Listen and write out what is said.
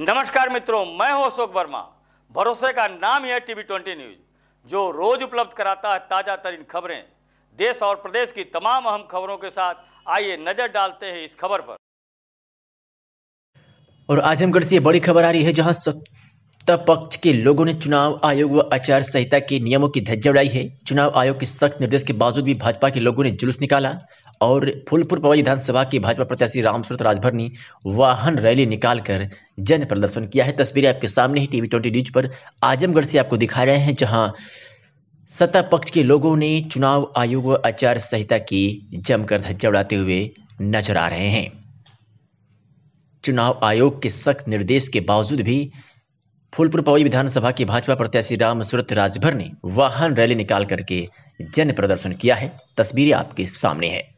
नमस्कार मित्रों मैं हूं अशोक वर्मा भरोसे का नाम है टीवी ट्वेंटी न्यूज जो रोज उपलब्ध कराता है ताजा तरीन खबरें देश और प्रदेश की तमाम अहम खबरों के साथ आइए नजर डालते हैं इस खबर पर और आजमगढ़ से बड़ी खबर आ रही है जहां सत्ता पक्ष के लोगों ने चुनाव आयोग व आचार संहिता के नियमों की धज्जा उड़ाई है चुनाव आयोग के सख्त निर्देश के बावजूद भी भाजपा के लोगों ने जुलूस निकाला और फूलपुर पवई विधानसभा की भाजपा प्रत्याशी रामसूरत राजभर ने वाहन रैली निकालकर जन प्रदर्शन किया है तस्वीरें आपके सामने ही टीवी ट्वेंटी न्यूज पर आजमगढ़ से आपको दिखा रहे हैं जहां सत्ता पक्ष के लोगों ने चुनाव आयोग व आचार संहिता की जमकर धज्जा उड़ाते हुए नजर आ रहे हैं चुनाव आयोग के सख्त निर्देश के बावजूद भी फूलपुर पवई विधानसभा की भाजपा प्रत्याशी रामसूरत राजभर ने वाहन रैली निकाल करके जन प्रदर्शन किया है तस्वीरें आपके सामने है